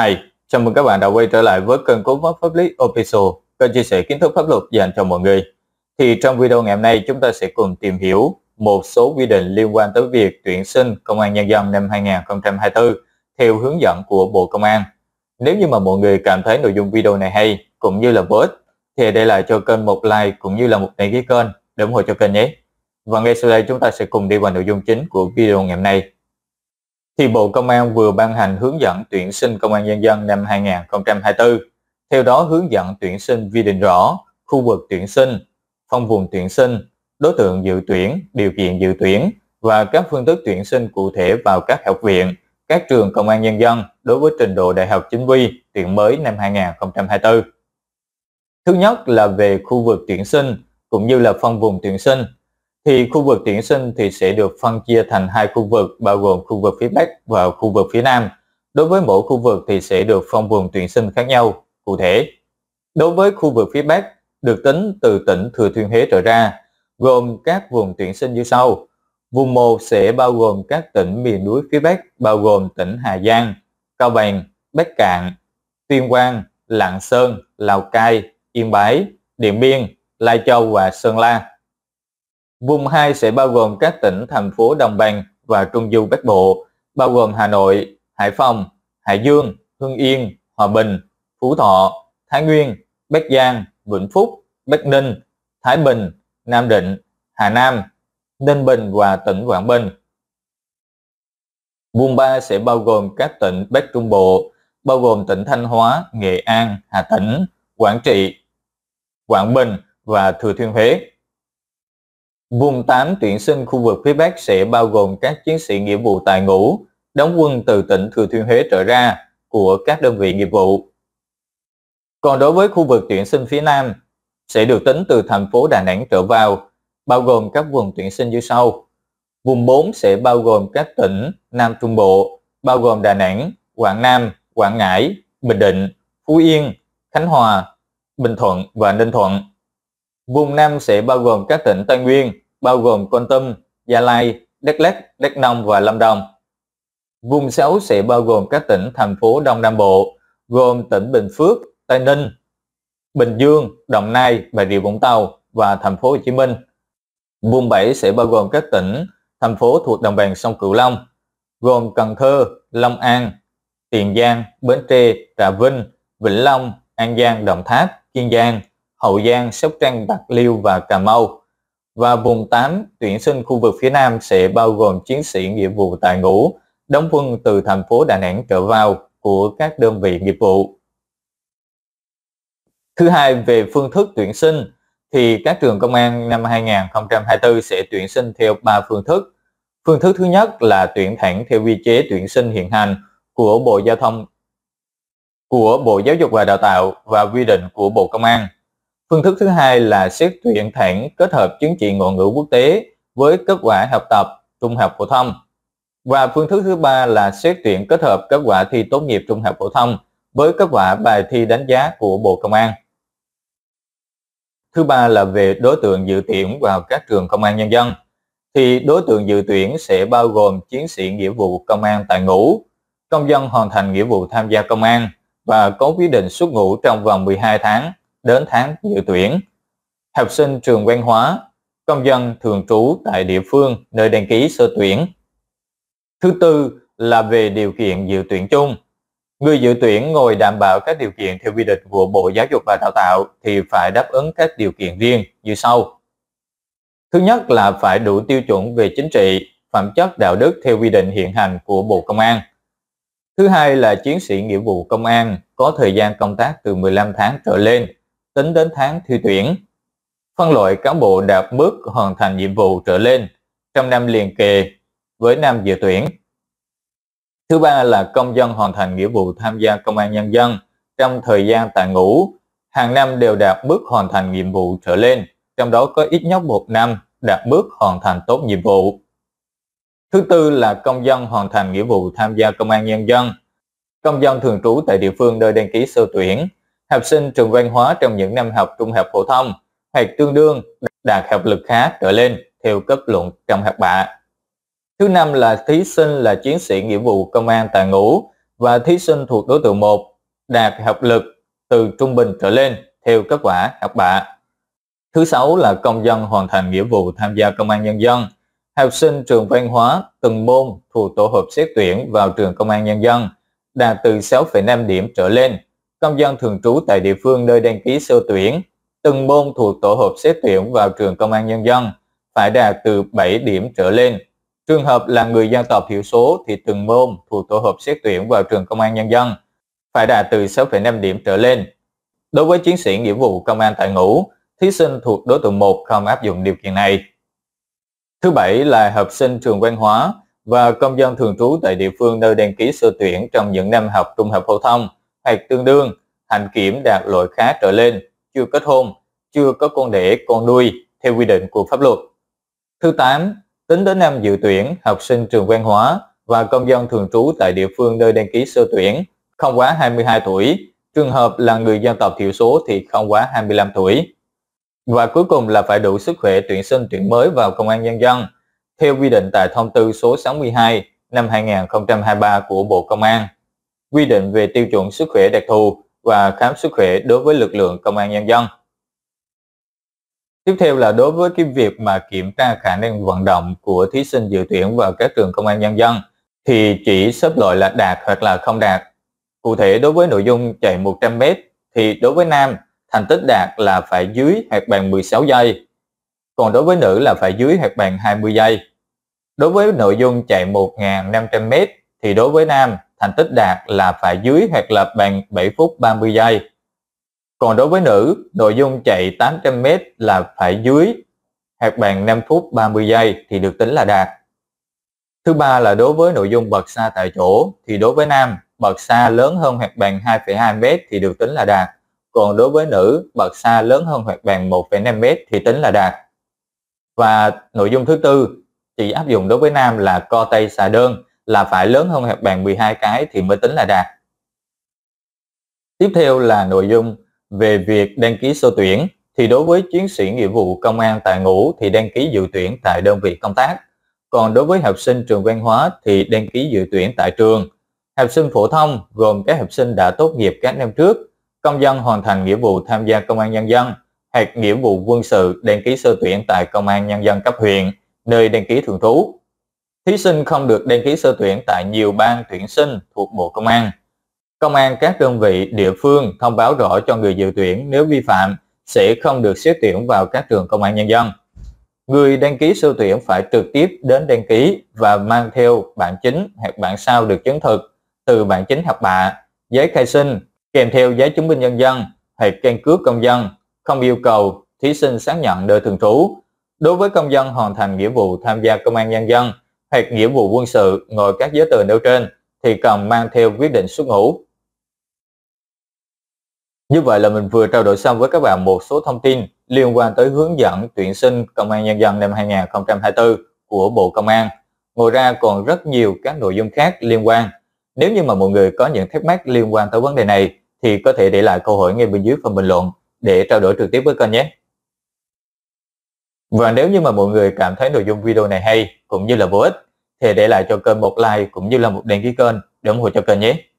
Hi, chào mừng các bạn đã quay trở lại với kênh Cố vấn pháp lý Opiso, kênh chia sẻ kiến thức pháp luật dành cho mọi người. Thì trong video ngày hôm nay chúng ta sẽ cùng tìm hiểu một số quy định liên quan tới việc tuyển sinh công an nhân dân năm 2024 theo hướng dẫn của Bộ Công an. Nếu như mà mọi người cảm thấy nội dung video này hay cũng như là bổ ích thì để lại cho kênh một like cũng như là một đăng ký kênh để ủng hộ cho kênh nhé. Và ngay sau đây chúng ta sẽ cùng đi vào nội dung chính của video ngày hôm nay thì Bộ Công an vừa ban hành hướng dẫn tuyển sinh công an nhân dân năm 2024. Theo đó hướng dẫn tuyển sinh quy định rõ khu vực tuyển sinh, phong vùng tuyển sinh, đối tượng dự tuyển, điều kiện dự tuyển và các phương thức tuyển sinh cụ thể vào các học viện, các trường công an nhân dân đối với trình độ đại học chính quy tuyển mới năm 2024. Thứ nhất là về khu vực tuyển sinh cũng như là phân vùng tuyển sinh thì khu vực tuyển sinh thì sẽ được phân chia thành hai khu vực bao gồm khu vực phía Bắc và khu vực phía Nam. Đối với mỗi khu vực thì sẽ được phân vùng tuyển sinh khác nhau. Cụ thể, đối với khu vực phía Bắc được tính từ tỉnh Thừa Thiên Huế trở ra, gồm các vùng tuyển sinh như sau. Vùng 1 sẽ bao gồm các tỉnh miền núi phía Bắc bao gồm tỉnh Hà Giang, Cao Bằng, Bắc Cạn, Tuyên Quang, Lạng Sơn, Lào Cai, Yên Bái, Điện Biên, Lai Châu và Sơn La. Vùng 2 sẽ bao gồm các tỉnh, thành phố đồng bằng và trung du Bắc Bộ, bao gồm Hà Nội, Hải Phòng, Hải Dương, Hưng Yên, Hòa Bình, Phú Thọ, Thái Nguyên, Bắc Giang, Vĩnh Phúc, Bắc Ninh, Thái Bình, Nam Định, Hà Nam, Ninh Bình và tỉnh Quảng Bình. Vùng 3 sẽ bao gồm các tỉnh Bắc Trung Bộ, bao gồm tỉnh Thanh Hóa, Nghệ An, Hà Tĩnh, Quảng Trị, Quảng Bình và Thừa Thiên Huế. Vùng 8 tuyển sinh khu vực phía Bắc sẽ bao gồm các chiến sĩ nghĩa vụ tại ngũ, đóng quân từ tỉnh Thừa Thiên Huế trở ra của các đơn vị nghiệp vụ. Còn đối với khu vực tuyển sinh phía Nam, sẽ được tính từ thành phố Đà Nẵng trở vào, bao gồm các vùng tuyển sinh như sau. Vùng 4 sẽ bao gồm các tỉnh Nam Trung Bộ, bao gồm Đà Nẵng, Quảng Nam, Quảng Ngãi, Bình Định, Phú Yên, Khánh Hòa, Bình Thuận và Ninh Thuận. Vùng Nam sẽ bao gồm các tỉnh Tây Nguyên, bao gồm con Tum, Gia Lai, Đắk Lắk, Đắk Nông và Lâm Đồng. Vùng 6 sẽ bao gồm các tỉnh, thành phố Đông Nam Bộ, gồm tỉnh Bình Phước, Tây Ninh, Bình Dương, Đồng Nai, Bà Rịa Vũng Tàu và thành phố Hồ Chí Minh. Vùng 7 sẽ bao gồm các tỉnh, thành phố thuộc đồng bằng sông Cửu Long, gồm Cần Thơ, Long An, Tiền Giang, Bến Tre, Trà Vinh, Vĩnh Long, An Giang, Đồng Tháp, Kiên Giang, Hậu Giang, Sóc Trăng, Bạc Liêu và Cà Mau và vùng 8 tuyển sinh khu vực phía Nam sẽ bao gồm chiến sĩ nghĩa vụ tại ngũ, đóng quân từ thành phố Đà Nẵng trở vào của các đơn vị nghiệp vụ. Thứ hai, về phương thức tuyển sinh, thì các trường công an năm 2024 sẽ tuyển sinh theo 3 phương thức. Phương thức thứ nhất là tuyển thẳng theo quy chế tuyển sinh hiện hành của Bộ Giao thông của Bộ Giáo dục và Đào tạo và quy định của Bộ Công an. Phương thức thứ hai là xét tuyển thẳng kết hợp chứng chỉ ngoại ngữ quốc tế với kết quả học tập trung học phổ thông. Và phương thức thứ ba là xét tuyển kết hợp kết quả thi tốt nghiệp trung học phổ thông với kết quả bài thi đánh giá của Bộ Công an. Thứ ba là về đối tượng dự tuyển vào các trường công an nhân dân. Thì đối tượng dự tuyển sẽ bao gồm chiến sĩ nghĩa vụ công an tại ngũ, công dân hoàn thành nghĩa vụ tham gia công an và có quyết định xuất ngũ trong vòng 12 tháng đến tháng dự tuyển. Học sinh trường văn hóa, công dân thường trú tại địa phương nơi đăng ký sơ tuyển. Thứ tư là về điều kiện dự tuyển chung. Người dự tuyển ngồi đảm bảo các điều kiện theo quy định của Bộ Giáo dục và Đào tạo thì phải đáp ứng các điều kiện riêng như sau. Thứ nhất là phải đủ tiêu chuẩn về chính trị, phẩm chất đạo đức theo quy định hiện hành của Bộ Công an. Thứ hai là chiến sĩ nghĩa vụ công an có thời gian công tác từ 15 tháng trở lên tính đến tháng thi tuyển. Phân loại cán bộ đạt bước hoàn thành nhiệm vụ trở lên trong năm liền kề với năm dự tuyển. Thứ ba là công dân hoàn thành nghĩa vụ tham gia công an nhân dân trong thời gian tại ngũ, hàng năm đều đạt bước hoàn thành nhiệm vụ trở lên, trong đó có ít nhất một năm đạt bước hoàn thành tốt nhiệm vụ. Thứ tư là công dân hoàn thành nghĩa vụ tham gia công an nhân dân. Công dân thường trú tại địa phương nơi đăng ký sơ tuyển học sinh trường văn hóa trong những năm học trung học phổ thông hoặc tương đương đạt học lực khá trở lên theo cấp luận trong học bạ. Thứ năm là thí sinh là chiến sĩ nghĩa vụ công an tại ngũ và thí sinh thuộc đối tượng 1 đạt học lực từ trung bình trở lên theo kết quả học bạ. Thứ sáu là công dân hoàn thành nghĩa vụ tham gia công an nhân dân. Học sinh trường văn hóa từng môn thuộc tổ hợp xét tuyển vào trường công an nhân dân đạt từ 6,5 điểm trở lên công dân thường trú tại địa phương nơi đăng ký sơ tuyển, từng môn thuộc tổ hợp xét tuyển vào trường công an nhân dân phải đạt từ 7 điểm trở lên. Trường hợp là người dân tộc thiểu số thì từng môn thuộc tổ hợp xét tuyển vào trường công an nhân dân phải đạt từ 6,5 điểm trở lên. Đối với chiến sĩ nghĩa vụ công an tại ngũ, thí sinh thuộc đối tượng 1 không áp dụng điều kiện này. Thứ bảy là học sinh trường văn hóa và công dân thường trú tại địa phương nơi đăng ký sơ tuyển trong những năm học trung học phổ thông hoặc tương đương, hành kiểm đạt loại khá trở lên, chưa kết hôn, chưa có con đẻ, con nuôi theo quy định của pháp luật. Thứ 8, tính đến năm dự tuyển học sinh trường văn hóa và công dân thường trú tại địa phương nơi đăng ký sơ tuyển không quá 22 tuổi, trường hợp là người dân tộc thiểu số thì không quá 25 tuổi. Và cuối cùng là phải đủ sức khỏe tuyển sinh tuyển mới vào công an nhân dân theo quy định tại thông tư số 62 năm 2023 của Bộ Công an quy định về tiêu chuẩn sức khỏe đặc thù và khám sức khỏe đối với lực lượng công an nhân dân. Tiếp theo là đối với cái việc mà kiểm tra khả năng vận động của thí sinh dự tuyển vào các trường công an nhân dân thì chỉ xếp loại là đạt hoặc là không đạt. Cụ thể đối với nội dung chạy 100m thì đối với nam thành tích đạt là phải dưới hoặc bằng 16 giây, còn đối với nữ là phải dưới hoặc bằng 20 giây. Đối với nội dung chạy 1.500m thì đối với nam thành tích đạt là phải dưới hoặc là bằng 7 phút 30 giây. Còn đối với nữ, nội dung chạy 800m là phải dưới hoặc bằng 5 phút 30 giây thì được tính là đạt. Thứ ba là đối với nội dung bật xa tại chỗ thì đối với nam, bật xa lớn hơn hoặc bằng 2,2m thì được tính là đạt. Còn đối với nữ, bật xa lớn hơn hoặc bằng 1,5m thì tính là đạt. Và nội dung thứ tư chỉ áp dụng đối với nam là co tay xà đơn là phải lớn hơn hẹp bàn 12 cái thì mới tính là đạt. Tiếp theo là nội dung về việc đăng ký sơ tuyển thì đối với chiến sĩ nghĩa vụ công an tại ngũ thì đăng ký dự tuyển tại đơn vị công tác. Còn đối với học sinh trường văn hóa thì đăng ký dự tuyển tại trường. Học sinh phổ thông gồm các học sinh đã tốt nghiệp các năm trước, công dân hoàn thành nghĩa vụ tham gia công an nhân dân hoặc nghĩa vụ quân sự đăng ký sơ tuyển tại công an nhân dân cấp huyện, nơi đăng ký thường trú. Thí sinh không được đăng ký sơ tuyển tại nhiều ban tuyển sinh thuộc Bộ Công an. Công an các đơn vị địa phương thông báo rõ cho người dự tuyển nếu vi phạm sẽ không được xét tuyển vào các trường công an nhân dân. Người đăng ký sơ tuyển phải trực tiếp đến đăng ký và mang theo bản chính hoặc bản sao được chứng thực từ bản chính học bạ, giấy khai sinh, kèm theo giấy chứng minh nhân dân hoặc căn cước công dân, không yêu cầu thí sinh xác nhận nơi thường trú. Đối với công dân hoàn thành nghĩa vụ tham gia công an nhân dân, hoặc nghĩa vụ quân sự ngồi các giấy tờ nêu trên thì cần mang theo quyết định xuất ngũ. Như vậy là mình vừa trao đổi xong với các bạn một số thông tin liên quan tới hướng dẫn tuyển sinh công an nhân dân năm 2024 của Bộ Công an. Ngoài ra còn rất nhiều các nội dung khác liên quan. Nếu như mà mọi người có những thắc mắc liên quan tới vấn đề này thì có thể để lại câu hỏi ngay bên dưới phần bình luận để trao đổi trực tiếp với kênh nhé. Và nếu như mà mọi người cảm thấy nội dung video này hay cũng như là bổ ích thì để lại cho kênh một like cũng như là một đăng ký kênh để ủng hộ cho kênh nhé.